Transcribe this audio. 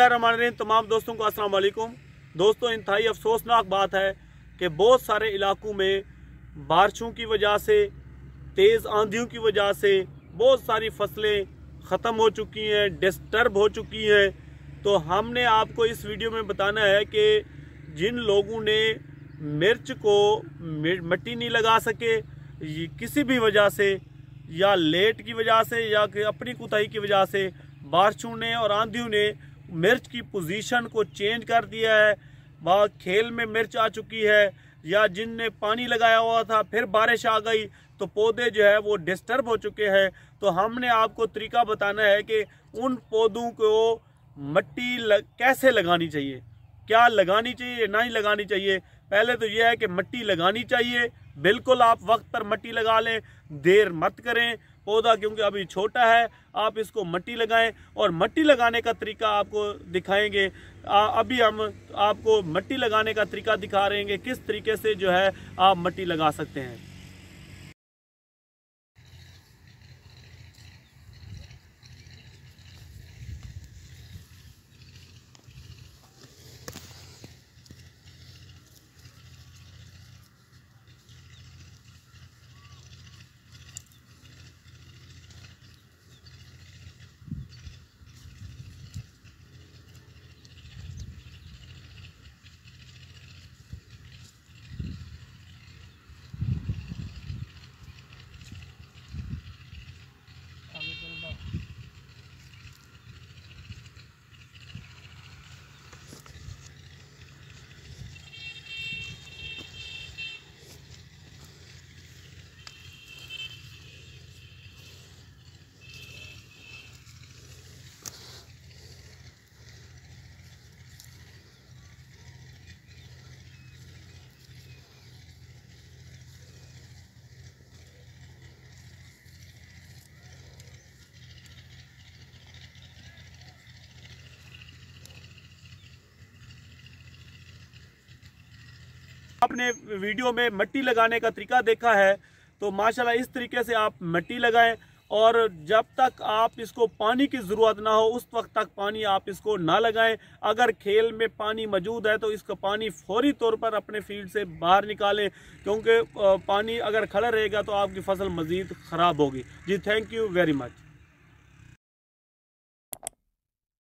बिस्मिल्लाम तमाम दोस्तों को अस्सलाम वालेकुम दोस्तों इंतहाई अफसोसनाक बात है कि बहुत सारे इलाकों में बारिशों की वजह से तेज़ आंधियों की वजह से बहुत सारी फसलें ख़त्म हो चुकी हैं डिस्टर्ब हो चुकी हैं तो हमने आपको इस वीडियो में बताना है कि जिन लोगों ने मिर्च को मिट्टी नहीं लगा सके किसी भी वजह से या लेट की वजह से या अपनी कुताही की वजह से बारिशों ने और आंधियों ने मिर्च की पोजीशन को चेंज कर दिया है वहाँ खेल में मिर्च आ चुकी है या जिनने पानी लगाया हुआ था फिर बारिश आ गई तो पौधे जो है वो डिस्टर्ब हो चुके हैं तो हमने आपको तरीका बताना है कि उन पौधों को मिट्टी लग, कैसे लगानी चाहिए क्या लगानी चाहिए ना नहीं लगानी चाहिए पहले तो यह है कि मिट्टी लगानी चाहिए बिल्कुल आप वक्त पर मिट्टी लगा लें देर मत करें पौधा क्योंकि अभी छोटा है आप इसको मट्टी लगाएं और मट्टी लगाने का तरीका आपको दिखाएंगे आ, अभी हम आपको मट्टी लगाने का तरीका दिखा रहे हैं किस तरीके से जो है आप मट्टी लगा सकते हैं आपने वीडियो में मट्टी लगाने का तरीका देखा है तो माशाल्लाह इस तरीके से आप मट्टी लगाएं और जब तक आप इसको पानी की ज़रूरत ना हो उस वक्त तक पानी आप इसको ना लगाएं अगर खेल में पानी मौजूद है तो इसका पानी फौरी तौर पर अपने फील्ड से बाहर निकालें क्योंकि पानी अगर खड़ा रहेगा तो आपकी फसल मज़ीद ख़राब होगी जी थैंक यू वेरी मच